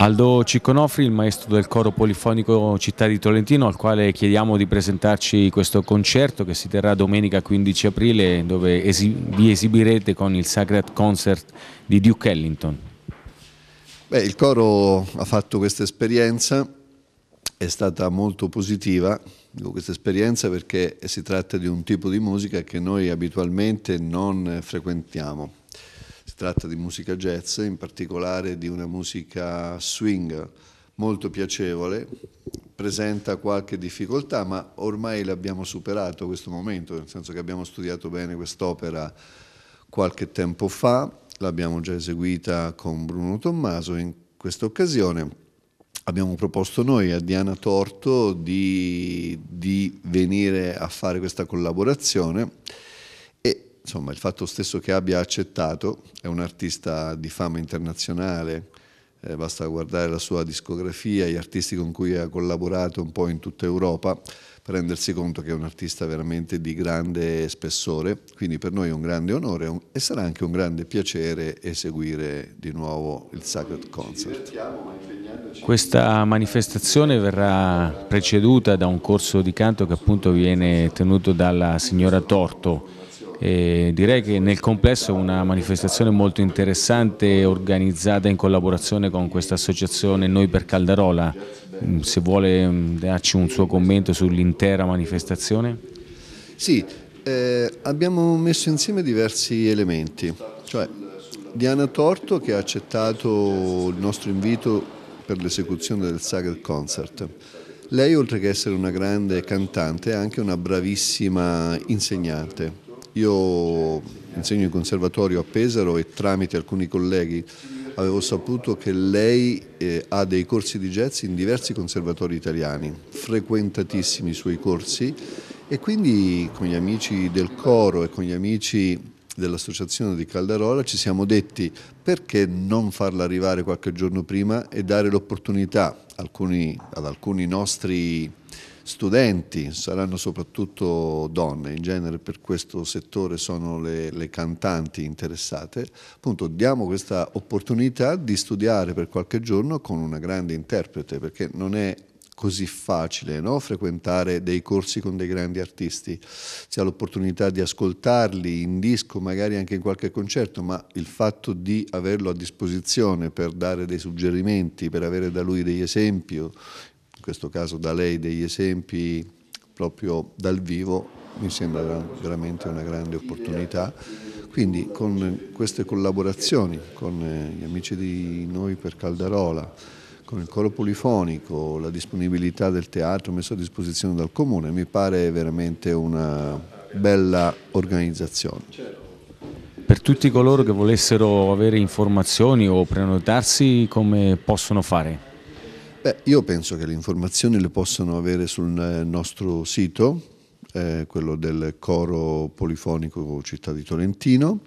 Aldo Cicconofri, il maestro del coro polifonico Città di Tolentino, al quale chiediamo di presentarci questo concerto che si terrà domenica 15 aprile, dove esi vi esibirete con il Sacred Concert di Duke Ellington. Beh, il coro ha fatto questa esperienza, è stata molto positiva, dico questa esperienza perché si tratta di un tipo di musica che noi abitualmente non frequentiamo tratta di musica jazz, in particolare di una musica swing molto piacevole, presenta qualche difficoltà, ma ormai l'abbiamo superato questo momento, nel senso che abbiamo studiato bene quest'opera qualche tempo fa, l'abbiamo già eseguita con Bruno Tommaso in questa occasione. Abbiamo proposto noi a Diana Torto di, di venire a fare questa collaborazione insomma, il fatto stesso che abbia accettato, è un artista di fama internazionale, eh, basta guardare la sua discografia, gli artisti con cui ha collaborato un po' in tutta Europa, per rendersi conto che è un artista veramente di grande spessore, quindi per noi è un grande onore un, e sarà anche un grande piacere eseguire di nuovo il Sacred Concert. Questa manifestazione verrà preceduta da un corso di canto che appunto viene tenuto dalla signora Torto, e direi che nel complesso è una manifestazione molto interessante organizzata in collaborazione con questa associazione Noi per Caldarola. Mm, se vuole mm, darci un suo commento sull'intera manifestazione? Sì, eh, abbiamo messo insieme diversi elementi, cioè Diana Torto che ha accettato il nostro invito per l'esecuzione del Sacred Concert. Lei oltre che essere una grande cantante è anche una bravissima insegnante io insegno in conservatorio a Pesaro e tramite alcuni colleghi avevo saputo che lei eh, ha dei corsi di jazz in diversi conservatori italiani, frequentatissimi i suoi corsi e quindi con gli amici del coro e con gli amici dell'associazione di Caldarola ci siamo detti perché non farla arrivare qualche giorno prima e dare l'opportunità ad alcuni nostri studenti, saranno soprattutto donne, in genere per questo settore sono le, le cantanti interessate, appunto diamo questa opportunità di studiare per qualche giorno con una grande interprete, perché non è così facile no? frequentare dei corsi con dei grandi artisti, si ha l'opportunità di ascoltarli in disco, magari anche in qualche concerto, ma il fatto di averlo a disposizione per dare dei suggerimenti, per avere da lui degli esempi, questo caso da lei degli esempi proprio dal vivo mi sembra veramente una grande opportunità. Quindi con queste collaborazioni con eh, gli amici di noi per Caldarola, con il coro polifonico, la disponibilità del teatro messo a disposizione dal comune, mi pare veramente una bella organizzazione. Per tutti coloro che volessero avere informazioni o prenotarsi, come possono fare? Beh, io penso che le informazioni le possano avere sul nostro sito, eh, quello del coro polifonico Città di Tolentino,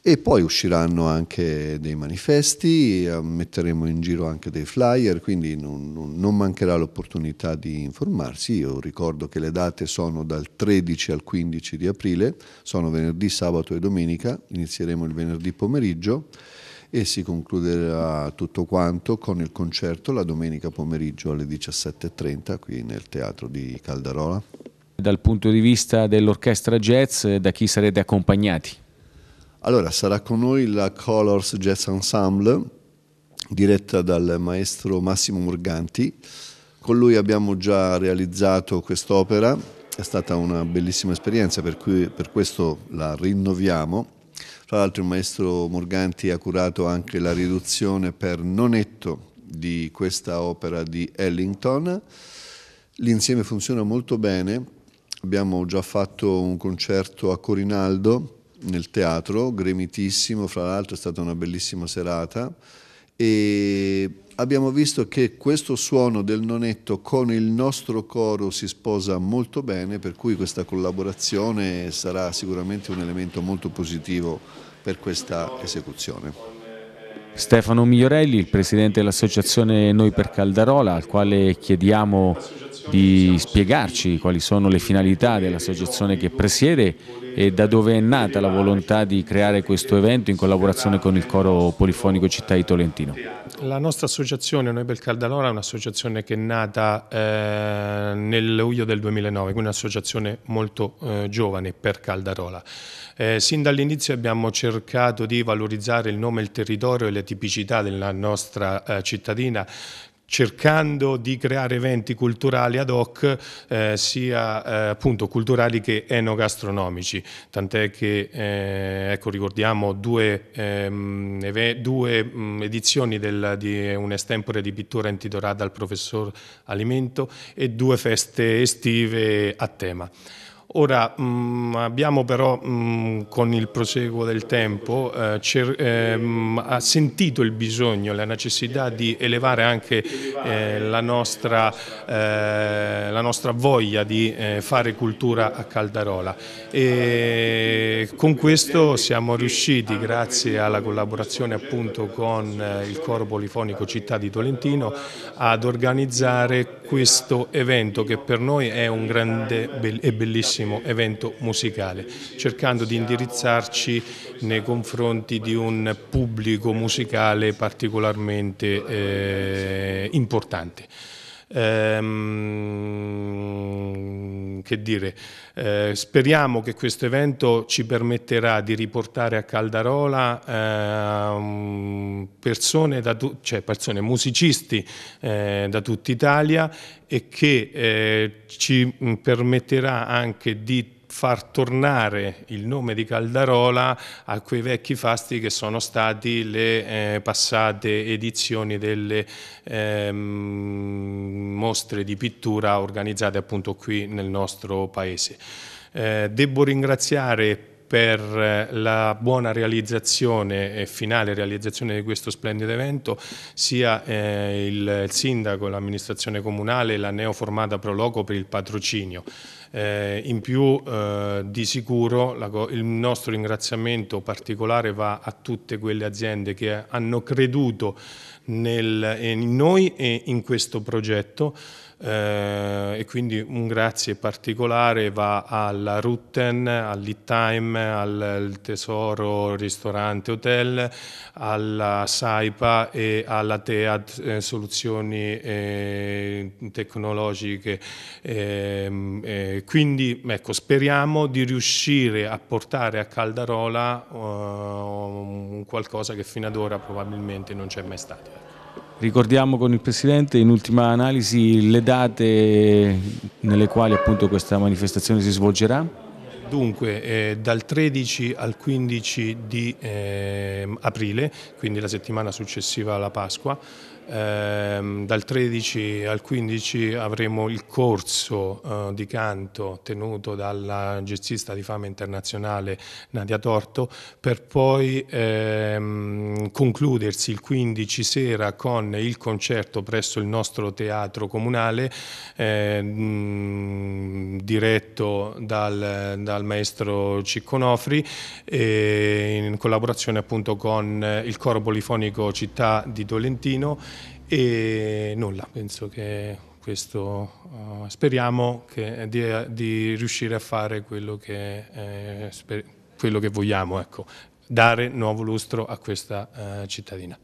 e poi usciranno anche dei manifesti, eh, metteremo in giro anche dei flyer, quindi non, non mancherà l'opportunità di informarsi. Io ricordo che le date sono dal 13 al 15 di aprile, sono venerdì, sabato e domenica, inizieremo il venerdì pomeriggio e si concluderà tutto quanto con il concerto la domenica pomeriggio alle 17.30 qui nel teatro di Caldarola. Dal punto di vista dell'orchestra jazz, da chi sarete accompagnati? Allora, sarà con noi la Colors Jazz Ensemble, diretta dal maestro Massimo Morganti. Con lui abbiamo già realizzato quest'opera, è stata una bellissima esperienza, per, cui, per questo la rinnoviamo tra l'altro il maestro Morganti ha curato anche la riduzione per nonetto di questa opera di Ellington. L'insieme funziona molto bene, abbiamo già fatto un concerto a Corinaldo nel teatro, gremitissimo, fra l'altro è stata una bellissima serata e abbiamo visto che questo suono del nonetto con il nostro coro si sposa molto bene, per cui questa collaborazione sarà sicuramente un elemento molto positivo per questa esecuzione. Stefano Migliorelli, il presidente dell'associazione Noi per Caldarola, al quale chiediamo di spiegarci quali sono le finalità dell'associazione che presiede e da dove è nata la volontà di creare questo evento in collaborazione con il coro polifonico Città di Tolentino. La nostra associazione, Noi Bel Caldalora, è un'associazione che è nata eh, nel luglio del 2009, quindi un'associazione molto eh, giovane per Caldarola. Eh, sin dall'inizio abbiamo cercato di valorizzare il nome, il territorio e le tipicità della nostra eh, cittadina cercando di creare eventi culturali ad hoc, eh, sia eh, appunto culturali che enogastronomici, tant'è che eh, ecco, ricordiamo due, ehm, due mh, edizioni del, di un'estempore di pittura intitolata al professor Alimento e due feste estive a tema. Ora mh, mm, abbiamo però mh, mm, con il proseguo del tempo eh, ehm, sentito il bisogno, la necessità di elevare anche eh, la, nostra, eh, la, nostra, voglia di eh, fare cultura a Caldarola e con questo siamo riusciti grazie alla collaborazione appunto con eh, il coro polifonico Città di Tolentino ad organizzare questo evento che per noi è un grande e bellissimo evento musicale, cercando di indirizzarci nei confronti di un pubblico musicale particolarmente eh, importante. Ehm che dire, eh, speriamo che questo evento ci permetterà di riportare a Caldarola eh, persone, cioè persone, musicisti eh, da tutta Italia e che eh, ci permetterà anche di far tornare il nome di Caldarola a quei vecchi fasti che sono stati le eh, passate edizioni delle eh, mostre di pittura organizzate appunto qui nel nostro paese. Eh, devo ringraziare per eh, la buona realizzazione e finale realizzazione di questo splendido evento sia eh, il, sindaco, l'amministrazione comunale e la neoformata Proloco per il patrocinio. Eh, in più eh, di sicuro la, il nostro ringraziamento particolare va a tutte quelle aziende che hanno creduto nel, in noi e in questo progetto eh, e quindi un grazie particolare va alla Rutten, all'Ittime, al, al Tesoro Ristorante Hotel, alla Saipa e alla Teat eh, Soluzioni eh, Tecnologiche. Ehm, eh, quindi ecco, speriamo di riuscire a portare a Caldarola eh, qualcosa che fino ad ora probabilmente non c'è mai stato. Ricordiamo con il Presidente in ultima analisi le date nelle quali appunto questa manifestazione si svolgerà. Dunque, eh, dal 13 al 15 di eh, aprile, quindi la settimana successiva alla Pasqua, eh, dal 13 al 15 avremo il corso eh, di canto tenuto dalla jazzista di fama internazionale Nadia Torto, per poi ehm, concludersi il 15 sera con il concerto presso il nostro teatro comunale, ehm, diretto dal, dal dal maestro Cicconofri in collaborazione appunto con eh, il coro polifonico Città di Tolentino e nulla, penso che questo uh, speriamo che, di, di, riuscire a fare quello che, eh, sper, quello che vogliamo, ecco, dare nuovo lustro a questa uh, cittadina.